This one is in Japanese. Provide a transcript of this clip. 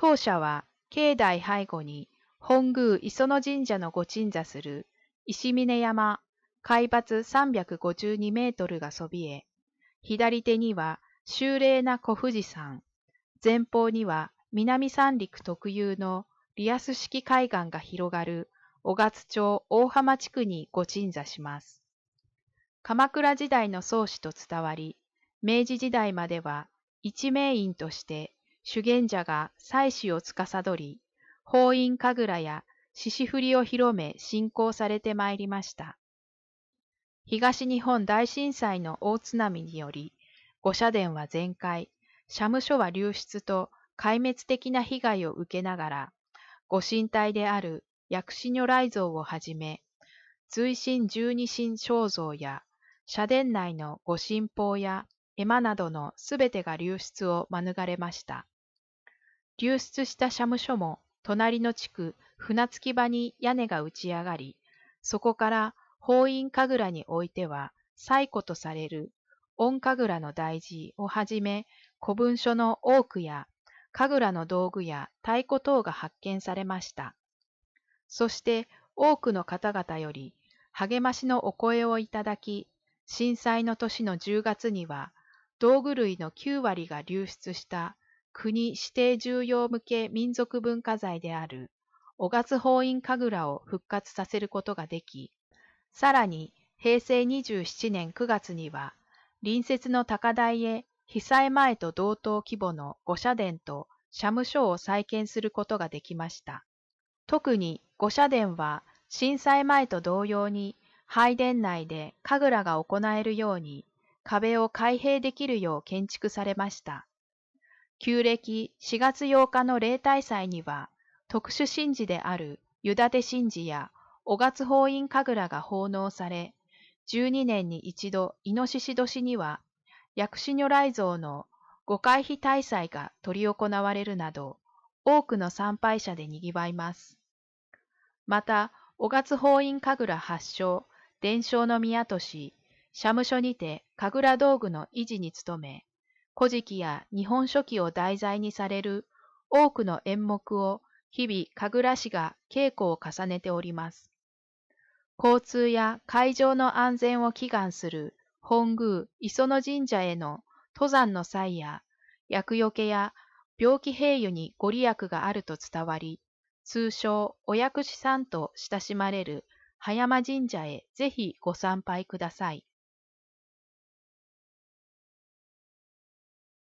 当社は境内背後に本宮磯野神社のご鎮座する石峰山海抜352メートルがそびえ、左手には修霊な小富士山、前方には南三陸特有のリアス式海岸が広がる小勝町大浜地区にご鎮座します。鎌倉時代の宗師と伝わり、明治時代までは一名院として修験者が祭祀を司り、法院神楽や獅子振りを広め信仰されてまいりました。東日本大震災の大津波により、御社殿は全壊、社務所は流出と壊滅的な被害を受けながら、御神体である薬師如来像をはじめ、随神十二神肖像や、社殿内の御神宝や絵馬などのすべてが流出を免れました。流出した社務所も隣の地区船着き場に屋根が打ち上がり、そこから法院神楽においては最古とされる御神楽の大事をはじめ古文書の多くや神楽の道具や太鼓等が発見されました。そして多くの方々より励ましのお声をいただき、震災の年の10月には道具類の9割が流出した国指定重要向け民族文化財である小勝法院神楽を復活させることができ、さらに平成27年9月には隣接の高台へ被災前と同等規模の五社殿と社務所を再建することができました。特に五社殿は震災前と同様に拝殿内で神楽が行えるように壁を開閉できるよう建築されました。旧暦4月8日の例大祭には、特殊神事である湯立神事や小月法院神楽が奉納され、12年に一度、イノシシ年には、薬師如来像の五回避大祭が執り行われるなど、多くの参拝者で賑わいます。また、小月法院神楽発祥、伝承の宮とし、社務所にて神楽道具の維持に努め、古事記や日本書紀を題材にされる多くの演目を日々神楽師が稽古を重ねております。交通や会場の安全を祈願する本宮磯野神社への登山の際や厄除けや病気平癒にご利益があると伝わり、通称お薬師さんと親しまれる葉山神社へぜひご参拝ください。